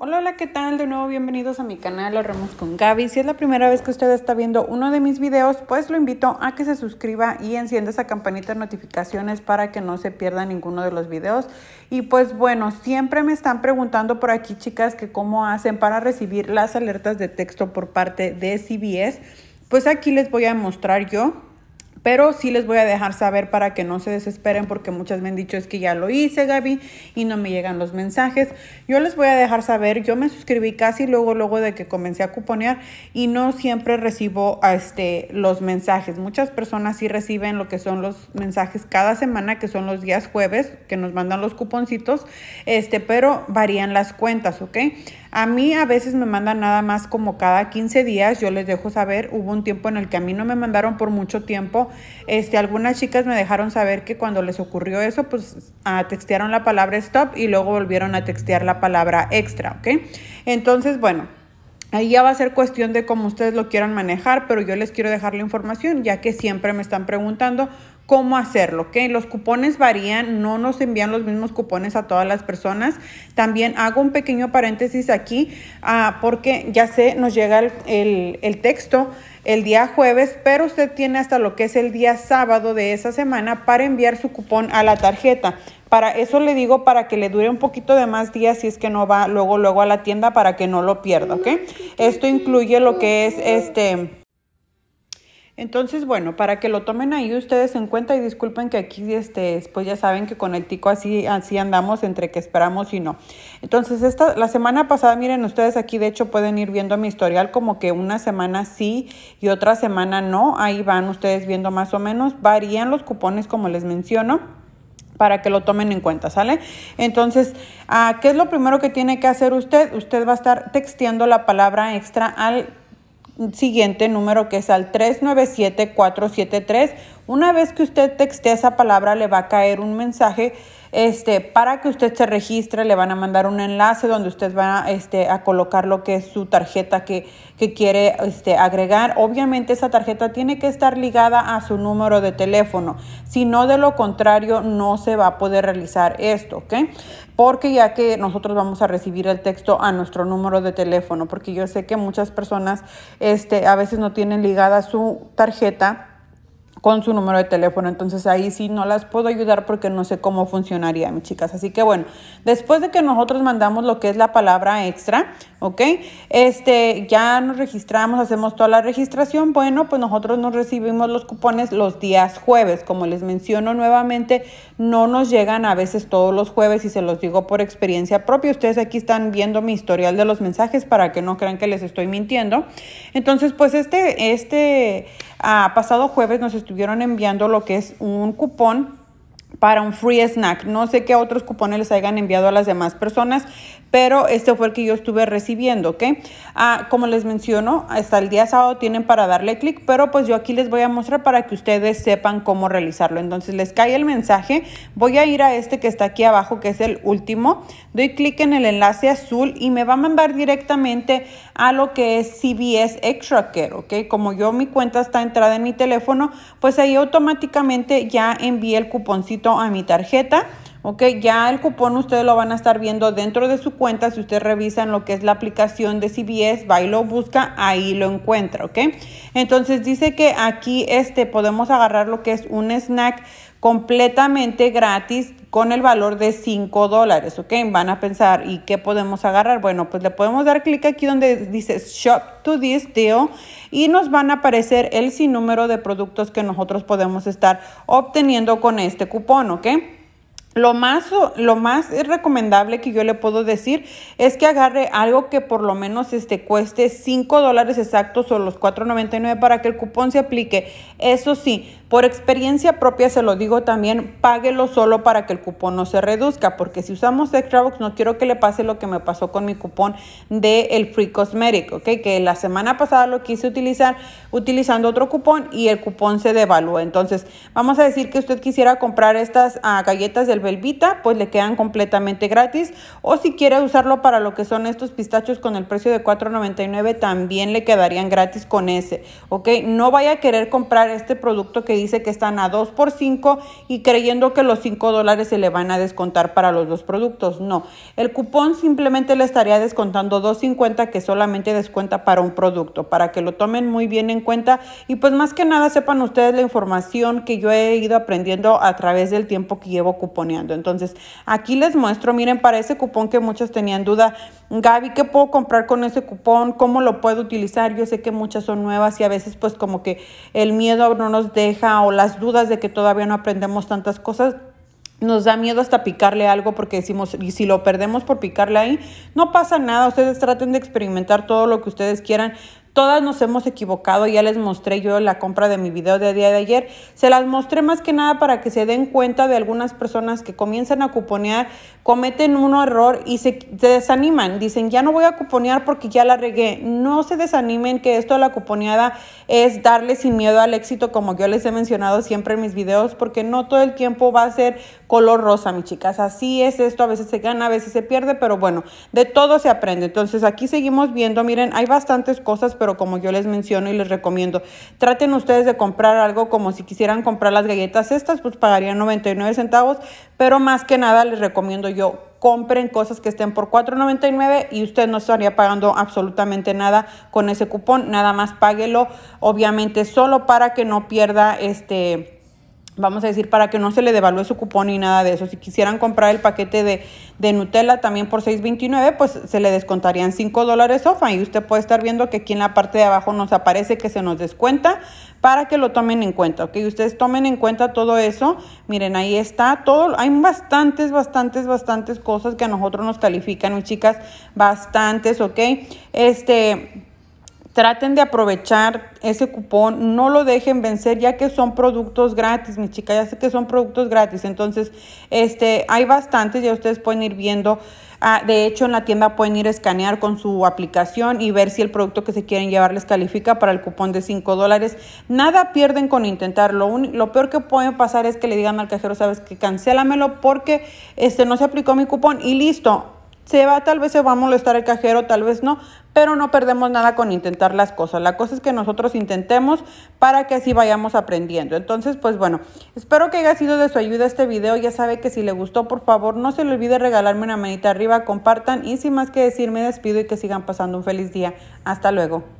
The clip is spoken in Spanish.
Hola, hola, ¿qué tal? De nuevo bienvenidos a mi canal Ramos con Gaby. Si es la primera vez que usted está viendo uno de mis videos, pues lo invito a que se suscriba y encienda esa campanita de notificaciones para que no se pierda ninguno de los videos. Y pues bueno, siempre me están preguntando por aquí, chicas, que cómo hacen para recibir las alertas de texto por parte de CBS. Pues aquí les voy a mostrar yo. Pero sí les voy a dejar saber para que no se desesperen porque muchas me han dicho es que ya lo hice Gaby y no me llegan los mensajes. Yo les voy a dejar saber, yo me suscribí casi luego luego de que comencé a cuponear y no siempre recibo este, los mensajes. Muchas personas sí reciben lo que son los mensajes cada semana que son los días jueves que nos mandan los cuponcitos, este, pero varían las cuentas, ¿ok? A mí a veces me mandan nada más como cada 15 días, yo les dejo saber, hubo un tiempo en el que a mí no me mandaron por mucho tiempo, este, algunas chicas me dejaron saber que cuando les ocurrió eso, pues ah, textearon la palabra stop y luego volvieron a textear la palabra extra, ¿ok? Entonces, bueno, Ahí ya va a ser cuestión de cómo ustedes lo quieran manejar, pero yo les quiero dejar la información, ya que siempre me están preguntando cómo hacerlo, ¿ok? Los cupones varían, no nos envían los mismos cupones a todas las personas. También hago un pequeño paréntesis aquí ah, porque ya sé, nos llega el, el texto el día jueves, pero usted tiene hasta lo que es el día sábado de esa semana para enviar su cupón a la tarjeta. Para eso le digo para que le dure un poquito de más días si es que no va luego luego a la tienda para que no lo pierda, ¿ok? Esto incluye lo que es este entonces, bueno, para que lo tomen ahí ustedes en cuenta y disculpen que aquí, este, pues ya saben que con el tico así, así andamos entre que esperamos y no. Entonces, la semana pasada, miren, ustedes aquí de hecho pueden ir viendo mi historial como que una semana sí y otra semana no. Ahí van ustedes viendo más o menos. Varían los cupones como les menciono para que lo tomen en cuenta, ¿sale? Entonces, ah, ¿qué es lo primero que tiene que hacer usted? Usted va a estar texteando la palabra extra al siguiente número que es al 397-473. Una vez que usted texte esa palabra, le va a caer un mensaje este, para que usted se registre, le van a mandar un enlace donde usted va este, a colocar lo que es su tarjeta que, quiere este, agregar. Obviamente esa tarjeta tiene que estar ligada a su número de teléfono, si no de lo contrario no se va a poder realizar esto, ¿ok? Porque ya que nosotros vamos a recibir el texto a nuestro número de teléfono, porque yo sé que muchas personas este, a veces no tienen ligada su tarjeta con su número de teléfono. Entonces ahí sí no las puedo ayudar porque no sé cómo funcionaría, mis chicas. Así que bueno, después de que nosotros mandamos lo que es la palabra extra, ¿ok? Este, ya nos registramos, hacemos toda la registración. Bueno, pues nosotros nos recibimos los cupones los días jueves. Como les menciono nuevamente, no nos llegan a veces todos los jueves y se los digo por experiencia propia. Ustedes aquí están viendo mi historial de los mensajes para que no crean que les estoy mintiendo. Entonces, pues este, este ah, pasado jueves nos estuvieron enviando lo que es un cupón para un free snack. No sé qué otros cupones les hayan enviado a las demás personas, pero este fue el que yo estuve recibiendo, ¿ok? Ah, como les menciono, hasta el día sábado tienen para darle clic, pero pues yo aquí les voy a mostrar para que ustedes sepan cómo realizarlo. Entonces les cae el mensaje, voy a ir a este que está aquí abajo, que es el último, doy clic en el enlace azul y me va a mandar directamente a lo que es CBS Extra Care, ¿ok? Como yo mi cuenta está entrada en mi teléfono, pues ahí automáticamente ya envié el cuponcito a mi tarjeta. Ok, ya el cupón ustedes lo van a estar viendo dentro de su cuenta. Si ustedes revisan lo que es la aplicación de CBS, va y lo busca, ahí lo encuentra, ok. Entonces dice que aquí este, podemos agarrar lo que es un snack completamente gratis con el valor de 5 dólares, ¿ok? Van a pensar, ¿y qué podemos agarrar? Bueno, pues le podemos dar clic aquí donde dice Shop to this deal y nos van a aparecer el sinnúmero de productos que nosotros podemos estar obteniendo con este cupón, ¿ok? Lo más, lo más recomendable que yo le puedo decir es que agarre algo que por lo menos este, cueste 5 dólares exactos o los 4.99 para que el cupón se aplique. Eso sí, por experiencia propia se lo digo también, páguelo solo para que el cupón no se reduzca, porque si usamos Extravox no quiero que le pase lo que me pasó con mi cupón de el Free Cosmetic, ¿ok? Que la semana pasada lo quise utilizar utilizando otro cupón y el cupón se devaluó. Entonces, vamos a decir que usted quisiera comprar estas ah, galletas del Belvita, pues le quedan completamente gratis. O si quiere usarlo para lo que son estos pistachos con el precio de $4.99, también le quedarían gratis con ese, ¿ok? No vaya a querer comprar este producto que dice que están a 2 por 5 y creyendo que los 5 dólares se le van a descontar para los dos productos. No, el cupón simplemente le estaría descontando 2.50 que solamente descuenta para un producto, para que lo tomen muy bien en cuenta y pues más que nada sepan ustedes la información que yo he ido aprendiendo a través del tiempo que llevo cuponeando. Entonces, aquí les muestro, miren, para ese cupón que muchos tenían duda, Gaby, ¿qué puedo comprar con ese cupón? ¿Cómo lo puedo utilizar? Yo sé que muchas son nuevas y a veces pues como que el miedo no nos deja o las dudas de que todavía no aprendemos tantas cosas, nos da miedo hasta picarle algo porque decimos, y si lo perdemos por picarle ahí, no pasa nada, ustedes traten de experimentar todo lo que ustedes quieran. Todas nos hemos equivocado, ya les mostré yo la compra de mi video de día de ayer. Se las mostré más que nada para que se den cuenta de algunas personas que comienzan a cuponear, cometen un error y se, desaniman. Dicen, ya no voy a cuponear porque ya la regué. No se desanimen que esto de la cuponeada es darle sin miedo al éxito, como yo les he mencionado siempre en mis videos, porque no todo el tiempo va a ser color rosa, mis chicas. Así es esto, a veces se gana, a veces se pierde, pero bueno, de todo se aprende. Entonces aquí seguimos viendo, miren, hay bastantes cosas, pero como yo les menciono y les recomiendo, traten ustedes de comprar algo como si quisieran comprar las galletas estas, pues pagarían 99 centavos, pero más que nada les recomiendo yo compren cosas que estén por $4.99 y usted no estaría pagando absolutamente nada con ese cupón, nada más páguelo, obviamente solo para que no pierda este vamos a decir, para que no se le devalúe su cupón ni nada de eso. Si quisieran comprar el paquete de, Nutella también por $6.29, pues se le descontarían 5 dólares off. Y usted puede estar viendo que aquí en la parte de abajo nos aparece que se nos descuenta para que lo tomen en cuenta, ¿ok? Ustedes tomen en cuenta todo eso. Miren, ahí está todo. Hay bastantes, bastantes, bastantes cosas que a nosotros nos califican, mis chicas, bastantes, ¿ok? Este Traten de aprovechar ese cupón, no lo dejen vencer ya que son productos gratis, mi chica, ya sé que son productos gratis. Entonces, este, hay bastantes, ya ustedes pueden ir viendo. Ah, de hecho, en la tienda pueden ir a escanear con su aplicación y ver si el producto que se quieren llevar les califica para el cupón de 5 dólares. Nada pierden con intentarlo. Lo, peor que puede pasar es que le digan al cajero, sabes que cancélamelo porque este, no se aplicó mi cupón y listo se va, tal vez se va a molestar el cajero, tal vez no, pero no perdemos nada con intentar las cosas. La cosa es que nosotros intentemos para que así vayamos aprendiendo. Entonces, pues bueno, espero que haya sido de su ayuda este video. Ya sabe que si le gustó, por favor, no se le olvide regalarme una manita arriba, compartan y sin más que decir, me despido y que sigan pasando un feliz día. Hasta luego.